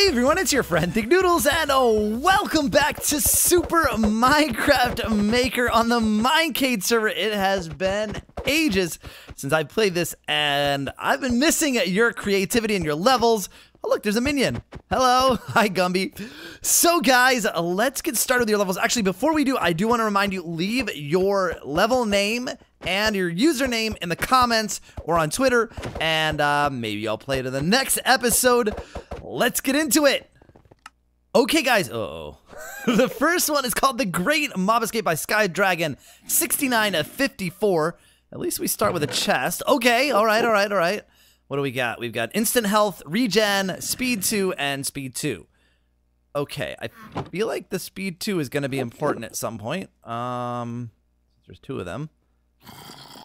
Hey everyone, it's your friend Thick Noodles, and oh, welcome back to Super Minecraft Maker on the Minecade server. It has been ages since I played this, and I've been missing your creativity and your levels. Oh, look, there's a minion. Hello. Hi, Gumby. So, guys, let's get started with your levels. Actually, before we do, I do want to remind you, leave your level name and your username in the comments or on Twitter, and uh, maybe I'll play it in the next episode let's get into it. Okay, guys. Uh oh the first one is called The Great Mob Escape by Sky Dragon, 69 to 54. At least we start with a chest. Okay, all right, all right, all right. What do we got? We've got instant health, regen, speed 2, and speed 2. Okay, I feel like the speed 2 is going to be important at some point. Um, There's two of them.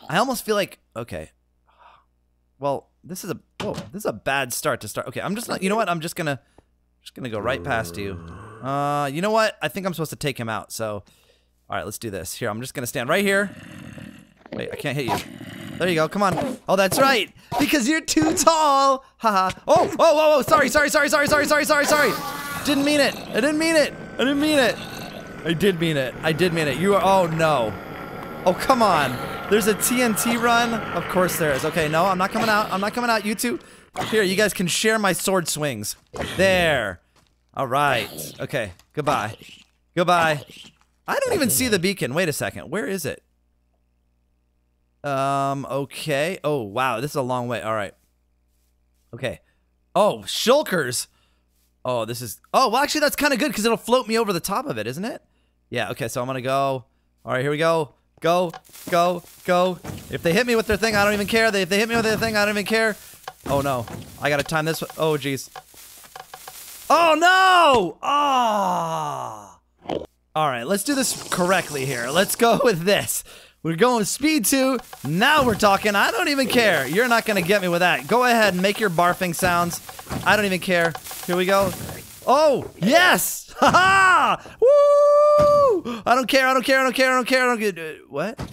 I almost feel like... Okay. Well, this is a this is a bad start to start. Okay, I'm just not, you know what? I'm just gonna, just gonna go right past you. Uh, you know what? I think I'm supposed to take him out, so. All right, let's do this. Here, I'm just gonna stand right here. Wait, I can't hit you. There you go, come on. Oh, that's right, because you're too tall. Haha. oh, oh, oh, oh, sorry, sorry, sorry, sorry, sorry, sorry, sorry, sorry. Didn't mean it, I didn't mean it, I didn't mean it. I did mean it, I did mean it. You are, oh no. Oh, come on. There's a TNT run. Of course there is. Okay, no, I'm not coming out. I'm not coming out, you two. Here, you guys can share my sword swings. There. All right. Okay, goodbye. Goodbye. I don't even see the beacon. Wait a second. Where is it? Um, okay. Oh, wow. This is a long way. All right. Okay. Oh, shulkers. Oh, this is... Oh, well, actually, that's kind of good because it'll float me over the top of it, isn't it? Yeah, okay. So I'm going to go... All right, here we go. Go, go, go. If they hit me with their thing, I don't even care. if they hit me with their thing, I don't even care. Oh, no. I gotta time this. Oh, jeez. Oh, no! Ah! All right, let's do this correctly here. Let's go with this. We're going speed two. Now we're talking. I don't even care. You're not going to get me with that. Go ahead and make your barfing sounds. I don't even care. Here we go. Oh, yes! Ha ha! Woo! I don't care, I don't care, I don't care, I don't care, I don't get. Uh, what?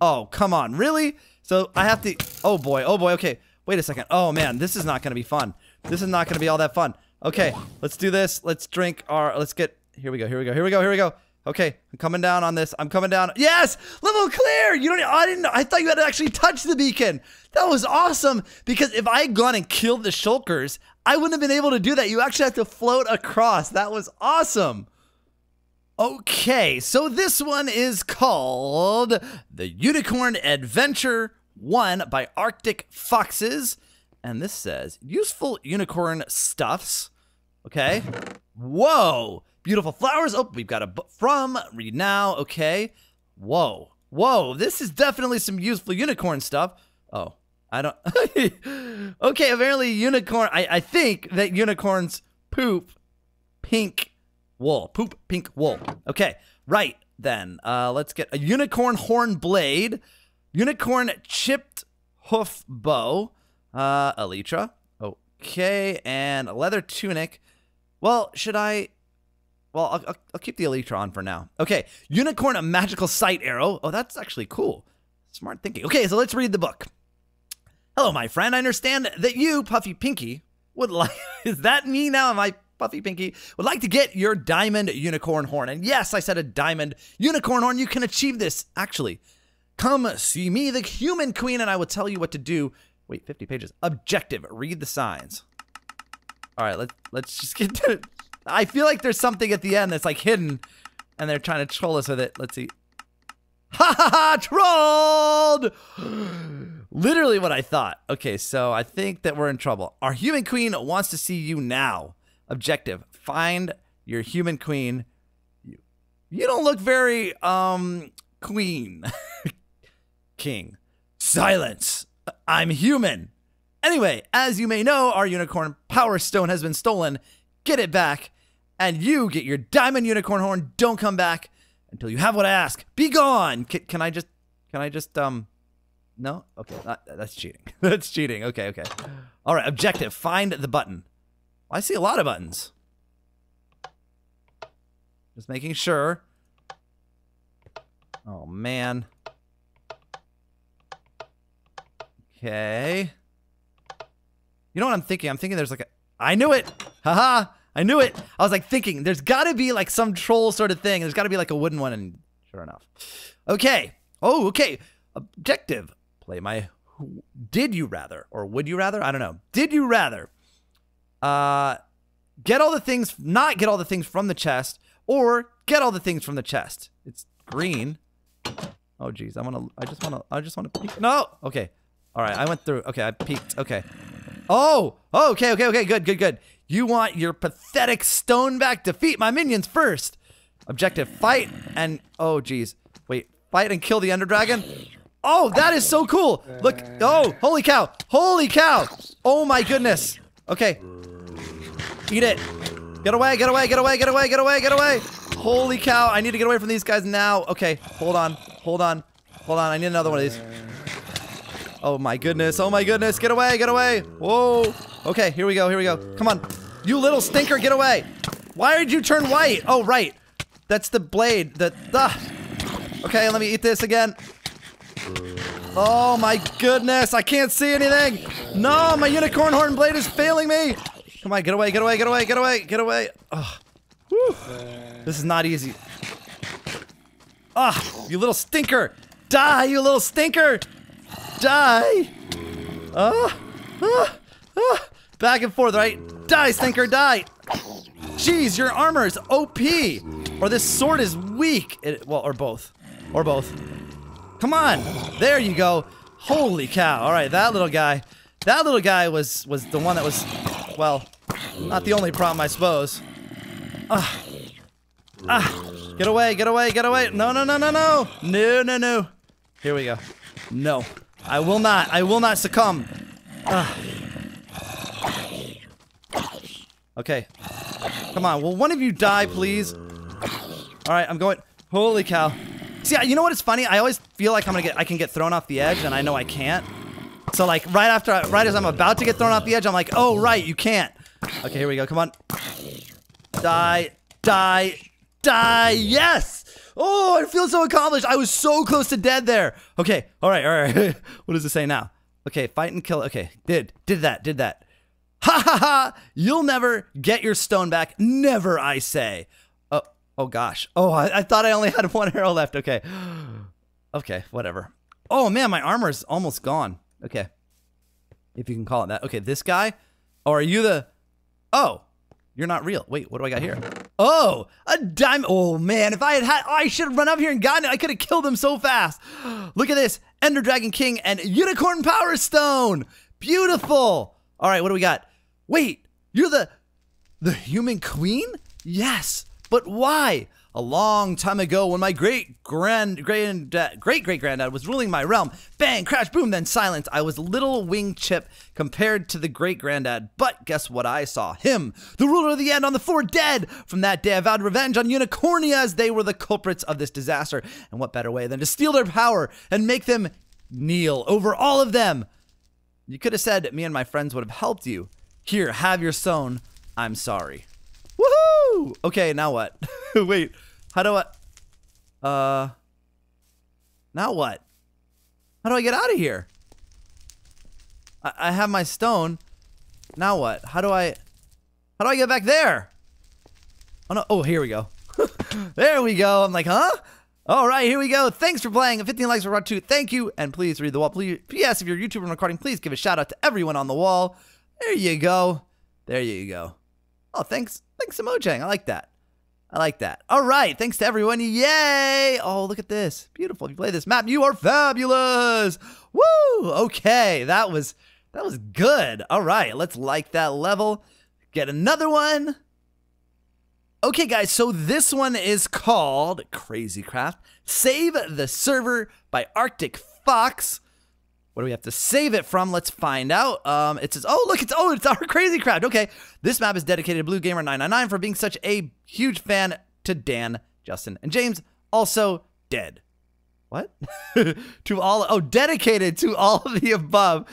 Oh, come on, really? So I have to. Oh boy, oh boy, okay. Wait a second. Oh man, this is not gonna be fun. This is not gonna be all that fun. Okay, let's do this. Let's drink our. Let's get. Here we go, here we go, here we go, here we go. Okay, I'm coming down on this. I'm coming down. Yes, level clear. You don't. I didn't. I thought you had to actually touch the beacon. That was awesome because if I had gone and killed the shulkers, I wouldn't have been able to do that. You actually have to float across. That was awesome. Okay, so this one is called The Unicorn Adventure 1 by Arctic Foxes. And this says useful unicorn stuffs. Okay. Whoa. Beautiful flowers. Oh, we've got a from. Read now. Okay. Whoa. Whoa. This is definitely some useful unicorn stuff. Oh, I don't. okay, apparently unicorn. I, I think that unicorns poop pink wool. Poop pink wool. Okay, right then. Uh, let's get a unicorn horn blade, unicorn chipped hoof bow, uh, elytra. Okay, and a leather tunic. Well, should I? Well, I'll, I'll, I'll keep the elytra on for now. Okay, unicorn a magical sight arrow. Oh, that's actually cool. Smart thinking. Okay, so let's read the book. Hello, my friend. I understand that you, Puffy Pinky, would like. Is that me now? Am I Puffy Pinky? Would like to get your diamond unicorn horn. And yes, I said a diamond unicorn horn. You can achieve this. Actually, come see me, the human queen, and I will tell you what to do. Wait, 50 pages. Objective. Read the signs. All right, let's let's just get to it. I feel like there's something at the end that's like hidden, and they're trying to troll us with it. Let's see. Ha ha ha! Trolled! Literally what I thought. Okay, so I think that we're in trouble. Our human queen wants to see you now. Objective: find your human queen. You, you don't look very um queen. King. Silence. I'm human. Anyway, as you may know, our unicorn power stone has been stolen. Get it back, and you get your diamond unicorn horn. Don't come back until you have what I ask. Be gone. C can I just? Can I just? Um, no. Okay, that, that's cheating. that's cheating. Okay, okay. All right. Objective: find the button. Well, I see a lot of buttons. Just making sure. Oh man. Okay. You know what I'm thinking? I'm thinking there's like a. I knew it. Haha. -ha. I knew it. I was like thinking, there's got to be like some troll sort of thing. There's got to be like a wooden one, and sure enough. Okay. Oh, okay. Objective. Play my. Did you rather, or would you rather? I don't know. Did you rather? Uh, get all the things, not get all the things from the chest, or get all the things from the chest. It's green. Oh geez, I wanna. I just wanna. I just wanna. Peek. No. Okay. All right. I went through. Okay. I peeked. Okay. Oh. Oh. Okay. Okay. Okay. Good. Good. Good. You want your pathetic stoneback back? defeat my minions first. Objective, fight and... Oh, geez. Wait, fight and kill the Underdragon? Oh, that is so cool. Look. Oh, holy cow. Holy cow. Oh, my goodness. Okay. Eat it. Get away, get away, get away, get away, get away, get away. Holy cow. I need to get away from these guys now. Okay, hold on. Hold on. Hold on. I need another one of these. Oh, my goodness. Oh, my goodness. Get away, get away. Whoa. Okay, here we go, here we go. Come on. You little stinker, get away! Why did you turn white? Oh, right. That's the blade. The the. Okay, let me eat this again. Oh my goodness, I can't see anything! No, my unicorn horn blade is failing me! Come on, get away, get away, get away, get away, get away! Ugh. This is not easy. Ah, you little stinker! Die, you little stinker! Die! Ah! Ah! Ah! Back and forth, right? Die, Stinker, die! Jeez, your armor is OP! Or this sword is weak! It, well, or both. Or both. Come on! There you go! Holy cow! Alright, that little guy... That little guy was, was the one that was... Well, not the only problem, I suppose. Ah! Ah! Get away, get away, get away! No, no, no, no, no! No, no, no! Here we go. No. I will not. I will not succumb. Ah. Okay. Come on. Will one of you die, please? Alright, I'm going. Holy cow. See, you know what is funny? I always feel like I'm gonna get- I can get thrown off the edge, and I know I can't. So, like, right after- right as I'm about to get thrown off the edge, I'm like, oh, right, you can't. Okay, here we go. Come on. Die. Die. Die. Yes! Oh, I feel so accomplished. I was so close to dead there. Okay. Alright, alright. what does it say now? Okay, fight and kill. Okay, did. Did that. Did that. Ha ha ha! You'll never get your stone back. Never, I say. Oh, oh gosh. Oh, I, I thought I only had one arrow left. Okay. okay, whatever. Oh man, my armor's almost gone. Okay. If you can call it that. Okay, this guy? Or oh, are you the... Oh, you're not real. Wait, what do I got here? Oh, a diamond. Oh man, if I had had, oh, I should have run up here and gotten it. I could have killed him so fast. Look at this, Ender Dragon King and Unicorn Power Stone. Beautiful. All right, what do we got? Wait, you're the the human queen? Yes, but why? A long time ago, when my great grand grand uh, great great granddad was ruling my realm, bang, crash, boom, then silence. I was little wing chip compared to the great granddad. But guess what? I saw him, the ruler of the end, on the floor, dead. From that day, I vowed revenge on Unicornia, as they were the culprits of this disaster. And what better way than to steal their power and make them kneel over all of them? You could have said, "Me and my friends would have helped you." Here, have your stone. I'm sorry. Woohoo! Okay, now what? Wait, how do I... Uh... Now what? How do I get out of here? I, I have my stone. Now what? How do I... How do I get back there? Oh, no. Oh, here we go. there we go. I'm like, huh? All right, here we go. Thanks for playing. 15 likes for round two. Thank you. And please read the wall. Please, P.S. If you're a YouTuber and recording, please give a shout out to everyone on the wall. There you go. There you go. Oh, thanks. Thanks to Mojang. I like that. I like that. All right. Thanks to everyone. Yay. Oh, look at this. Beautiful. If you play this map, you are fabulous. Woo. Okay. That was, that was good. All right. Let's like that level. Get another one. Okay, guys, so this one is called Crazy Craft Save the Server by Arctic Fox. What do we have to save it from? Let's find out. Um, it says, oh, look, it's oh, it's our crazy crowd. Okay, this map is dedicated to Blue Gamer 999 for being such a huge fan to Dan, Justin, and James. Also dead. What? to all oh, dedicated to all of the above.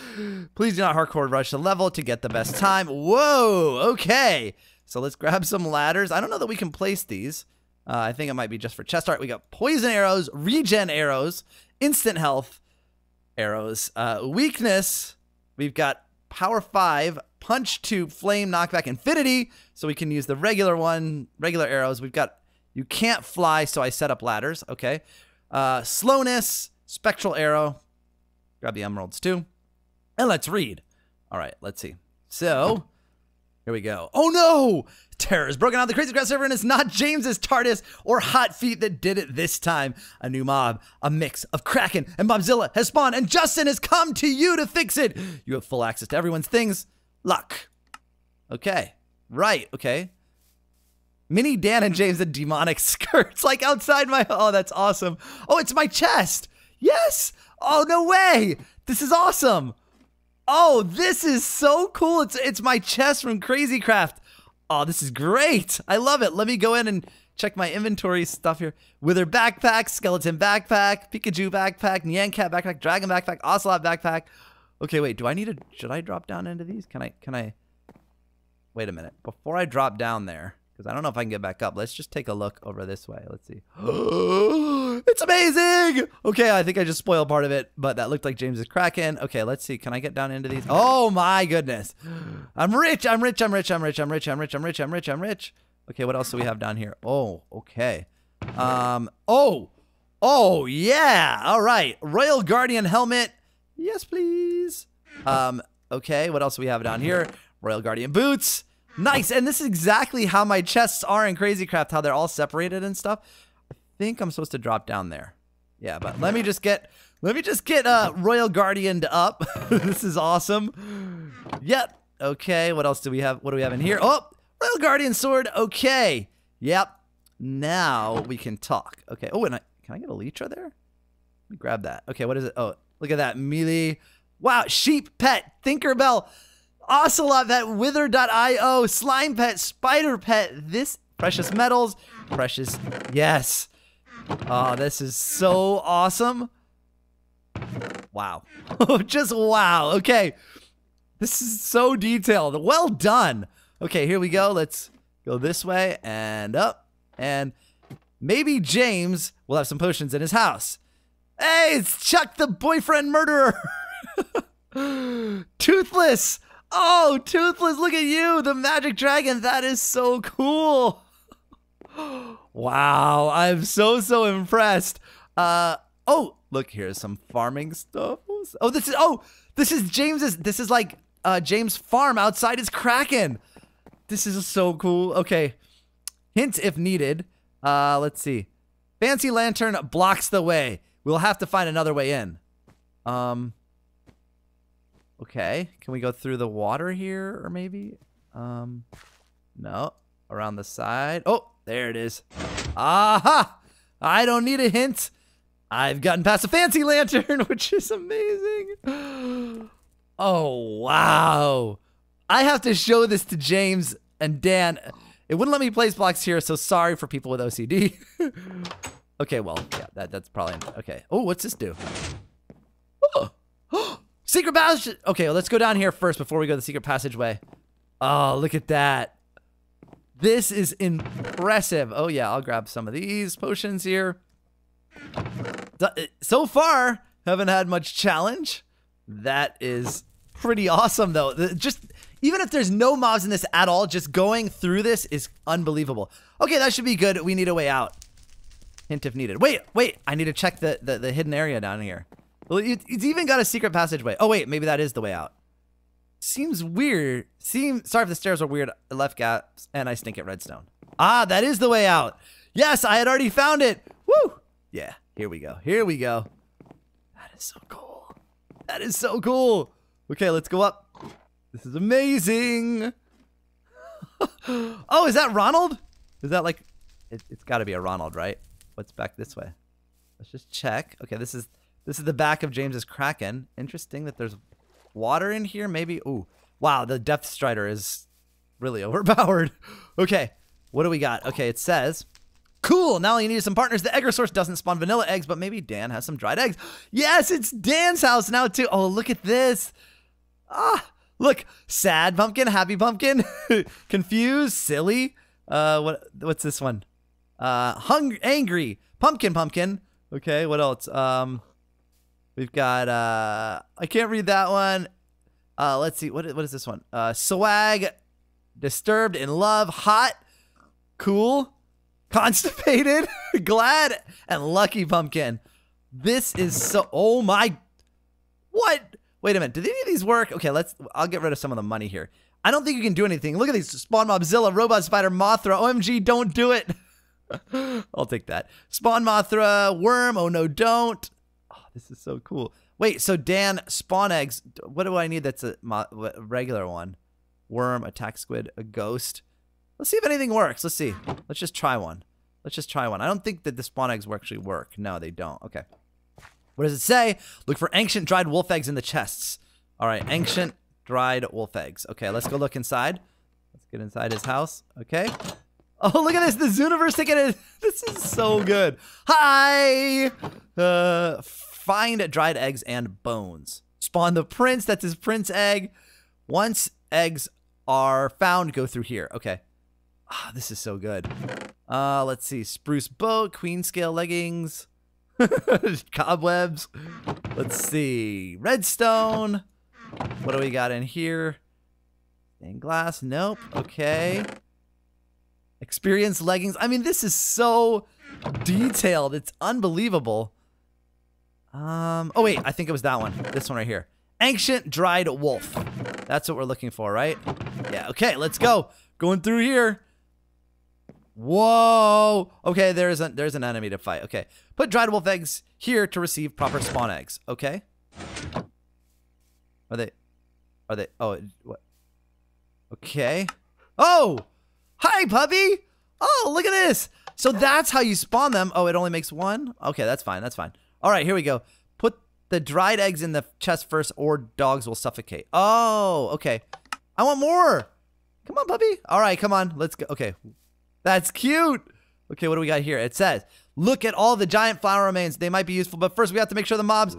Please do not hardcore rush the level to get the best time. Whoa. Okay. So let's grab some ladders. I don't know that we can place these. Uh, I think it might be just for chest art. We got poison arrows, regen arrows, instant health arrows. Uh, weakness, we've got power five, punch two, flame, knockback, infinity. So we can use the regular one, regular arrows. We've got, you can't fly, so I set up ladders. Okay. Uh, slowness, spectral arrow. Grab the emeralds too. And let's read. All right, let's see. So here we go. Oh no! Terror is broken out the crazy crowd server, and it's not James's TARDIS or Hot Feet that did it this time. A new mob, a mix of Kraken and Mobzilla has spawned, and Justin has come to you to fix it. You have full access to everyone's things. Luck. Okay. Right. Okay. Mini Dan and James in demonic skirts, like outside my. Oh, that's awesome. Oh, it's my chest. Yes. Oh, no way. This is awesome. Oh, this is so cool. It's it's my chest from Crazy Craft. Oh, this is great. I love it. Let me go in and check my inventory stuff here. Wither backpack, skeleton backpack, Pikachu backpack, Nyan Cat backpack, dragon backpack, ocelot backpack. Okay, wait. Do I need to? Should I drop down into these? Can I? Can I? Wait a minute. Before I drop down there, because I don't know if I can get back up. Let's just take a look over this way. Let's see. It's amazing. Okay, I think I just spoiled part of it, but that looked like James's Kraken. Okay, let's see. Can I get down into these? Oh my goodness. I'm rich. I'm rich. I'm rich. I'm rich. I'm rich. I'm rich. I'm rich. I'm rich. I'm rich. Okay, what else do we have down here? Oh, okay. Um, oh, oh yeah. All right. Royal Guardian helmet. Yes, please. Um, okay, what else do we have down here? Royal Guardian boots. Nice, and this is exactly how my chests are in Crazy Craft, how they're all separated and stuff think I'm supposed to drop down there. Yeah, but let me just get let me just get uh Royal Guardian up. this is awesome. Yep. Okay, what else do we have? What do we have in here? Oh, Royal Guardian sword. Okay. Yep. Now we can talk. Okay. Oh, and I can I get a Elytra there? Let me grab that. Okay, what is it? Oh, look at that. Melee. Wow, sheep pet, Thinkerbell, Ocelot pet, wither.io, slime pet, spider pet, this precious metals, precious yes. Oh, this is so awesome. Wow. Just wow. Okay. This is so detailed. Well done. Okay, here we go. Let's go this way and up. And maybe James will have some potions in his house. Hey, it's Chuck the boyfriend murderer. Toothless. Oh, Toothless, look at you, the magic dragon. That is so cool. Wow, I'm so so impressed. Uh oh, look here's some farming stuff. Oh, this is oh, this is James's. This is like uh James' farm outside is Kraken. This is so cool. Okay, hint if needed. Uh, let's see. Fancy lantern blocks the way. We'll have to find another way in. Um. Okay, can we go through the water here or maybe? Um, no, around the side. Oh, there it is. Aha! I don't need a hint. I've gotten past a fancy lantern, which is amazing. Oh, wow. I have to show this to James and Dan. It wouldn't let me place blocks here, so sorry for people with OCD. okay, well, yeah, that, that's probably... Okay. Oh, what's this do? Oh. secret passage! Okay, well, let's go down here first before we go to the secret passageway. Oh, look at that. This is impressive. Oh yeah, I'll grab some of these potions here. So uh, far, haven't had much challenge. That is pretty awesome though. Just even if there's no mobs in this at all, just going through this is unbelievable. Okay, that should be good. We need a way out. Hint if needed. Wait, wait, I need to check the, the, the hidden area down here. Well, it's even got a secret passageway. Oh wait, maybe that is the way out. Seems weird. Seem sorry if the stairs are weird. left gaps and I stink at redstone. Ah, that is the way out. Yes, I had already found it. Woo! Yeah, here we go. Here we go. That is so cool. That is so cool. Okay, let's go up. This is amazing. oh, is that Ronald? Is that like, it, has got to be a Ronald, right? What's back this way? Let's just check. Okay, this is this is the back of James's Kraken. Interesting that there's water in here, maybe. Ooh, wow, the Depth Strider is really overpowered. okay, what do we got? Okay, it says, cool, now all you need is some partners. The Egger Source doesn't spawn vanilla eggs, but maybe Dan has some dried eggs. Yes, it's Dan's house now too. Oh, look at this. Ah, look, sad pumpkin, happy pumpkin, confused, silly. Uh, what what's this one? Uh, hungry, angry, pumpkin, pumpkin. Okay, what else? Um, We've got, uh, I can't read that one. Uh, let's see, what is, what is this one? Uh, swag, disturbed in love, hot, cool, constipated, glad, and lucky pumpkin. This is so, oh my, what? Wait a minute, did any of these work? Okay, let's, I'll get rid of some of the money here. I don't think you can do anything. Look at these, Spawn Mobzilla, Robot Spider, Mothra, OMG, don't do it. I'll take that. Spawn Mothra, Worm, oh no, don't. this is so cool. Wait, so Dan, spawn eggs. What do I need? That's a, a regular one. Worm, attack squid, a ghost. Let's see if anything works. Let's see. Let's just try one. Let's just try one. I don't think that the spawn eggs will actually work. No, they don't. Okay. What does it say? Look for ancient dried wolf eggs in the chests. All right, ancient dried wolf eggs. Okay, let's go look inside. Let's get inside his house. Okay. Oh, look at this. The Zooniverse ticket is... This is so good. Hi! Uh, find dried eggs and bones. Spawn the prince, that's his prince egg. Once eggs are found, go through here. Okay. Ah, this is so good. Uh, let's see. Spruce boat, queen scale leggings, cobwebs. Let's see. Redstone. What do we got in here? Stained glass. Nope. Okay. Experience leggings. I mean, this is so detailed. It's unbelievable. Um, oh wait, I think it was that one. This one right here. Ancient Dried Wolf. That's what we're looking for, right? Yeah, okay, let's go. Going through here. Whoa. Okay, there is a, there's an enemy to fight. Okay, put dried wolf eggs here to receive proper spawn eggs. Okay. Are they, are they, oh, what? Okay. Oh, hi puppy. Oh, look at this. So that's how you spawn them. Oh, it only makes one. Okay, that's fine. That's fine. All right, here we go. Put the dried eggs in the chest first or dogs will suffocate. Oh, okay. I want more. Come on, puppy. All right, come on. Let's go. Okay. That's cute. Okay, what do we got here? It says, look at all the giant flower remains. They might be useful, but first we have to make sure the mobs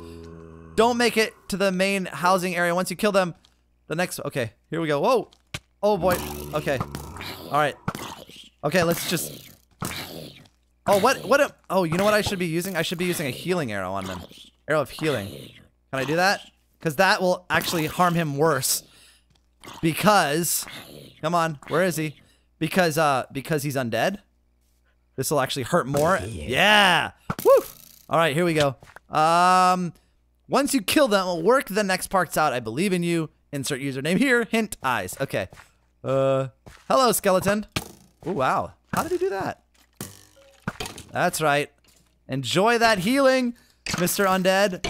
don't make it to the main housing area. Once you kill them, the next... Okay, here we go. Whoa. Oh, boy. Okay. All right. Okay, let's just Oh, what? What? A, oh, you know what I should be using? I should be using a healing arrow on them. Arrow of healing. Can I do that? Because that will actually harm him worse. Because, come on, where is he? Because, uh, because he's undead. This will actually hurt more. Yeah. Woo. All right, here we go. Um, once you kill them, work the next parts out. I believe in you. Insert username here. Hint eyes. Okay. Uh, hello, skeleton. Oh, wow. How did he do that? That's right. Enjoy that healing, Mr. Undead.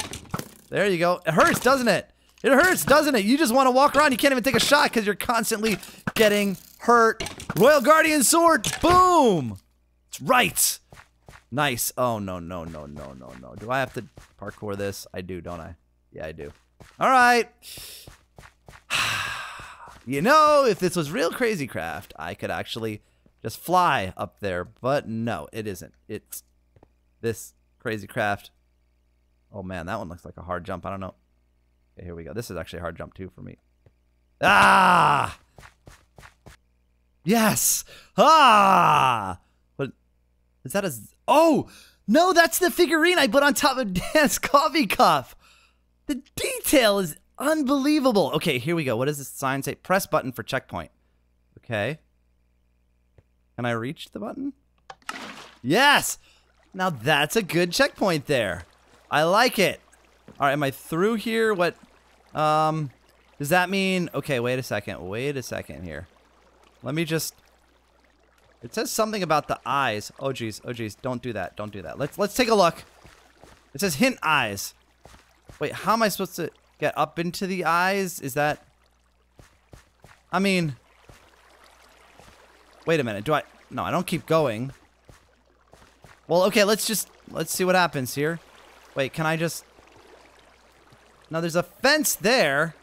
There you go. It hurts, doesn't it? It hurts, doesn't it? You just want to walk around. You can't even take a shot because you're constantly getting hurt. Royal Guardian Sword. Boom. It's right. Nice. Oh, no, no, no, no, no, no. Do I have to parkour this? I do, don't I? Yeah, I do. All right. you know, if this was real crazy craft, I could actually just fly up there. But no, it isn't. It's this crazy craft. Oh man, that one looks like a hard jump. I don't know. Okay, here we go. This is actually a hard jump too for me. Ah! Yes! Ah! What is that? A oh no, that's the figurine I put on top of Dan's coffee cup. The detail is unbelievable. Okay, here we go. What does this sign say? Press button for checkpoint. Okay. Can I reach the button? Yes! Now that's a good checkpoint there. I like it. All right, am I through here? What, um, does that mean? Okay, wait a second. Wait a second here. Let me just, it says something about the eyes. Oh, geez. Oh, geez. Don't do that. Don't do that. Let's, let's take a look. It says hint eyes. Wait, how am I supposed to get up into the eyes? Is that, I mean, Wait a minute, do I... No, I don't keep going. Well, okay, let's just... Let's see what happens here. Wait, can I just... Now there's a fence there.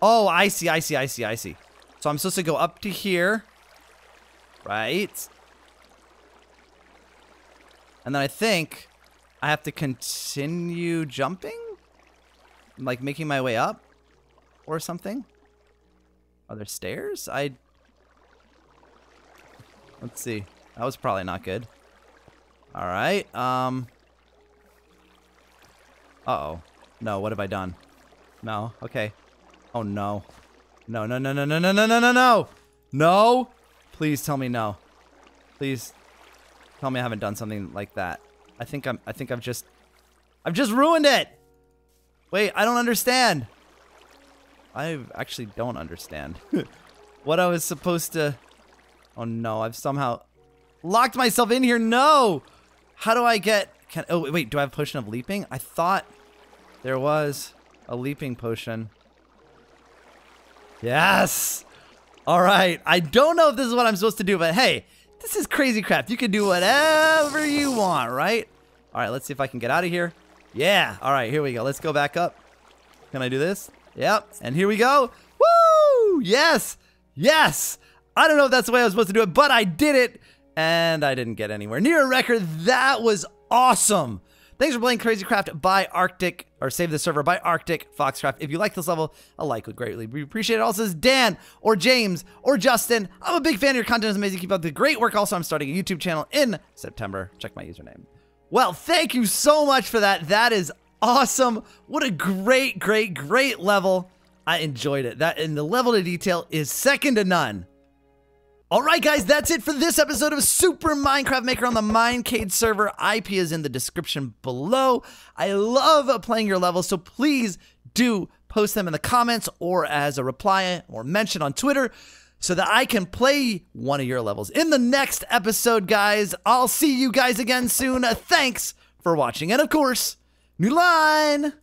Oh, I see, I see, I see, I see. So I'm supposed to go up to here. Right. And then I think I have to continue jumping? Like making my way up? Or something? Are there stairs? I Let's see. That was probably not good. Alright, um... Uh-oh. No, what have I done? No, okay. Oh, no. No, no, no, no, no, no, no, no, no, no! No! Please tell me no. Please tell me I haven't done something like that. I think I'm- I think I've just- I've just ruined it! Wait, I don't understand! I actually don't understand. what I was supposed to- Oh no, I've somehow locked myself in here. No! How do I get... Can, oh, wait, do I have a potion of leaping? I thought there was a leaping potion. Yes! All right, I don't know if this is what I'm supposed to do, but hey, this is crazy crap. You can do whatever you want, right? All right, let's see if I can get out of here. Yeah, all right, here we go. Let's go back up. Can I do this? Yep, and here we go. Woo! Yes! Yes! I don't know if that's the way I was supposed to do it, but I did it, and I didn't get anywhere near a record. That was awesome. Thanks for playing Crazy Craft by Arctic, or Save the Server by Arctic Foxcraft. If you like this level, a like would greatly be appreciated. Also, says Dan, or James, or Justin. I'm a big fan of your content. It's amazing. Keep up the great work. Also, I'm starting a YouTube channel in September. Check my username. Well, thank you so much for that. That is awesome. What a great, great, great level. I enjoyed it. That and the level of detail is second to none. Alright guys, that's it for this episode of Super Minecraft Maker on the Minecade server. IP is in the description below. I love playing your levels, so please do post them in the comments or as a reply or mention on Twitter so that I can play one of your levels in the next episode, guys. I'll see you guys again soon. Thanks for watching. And of course, new line!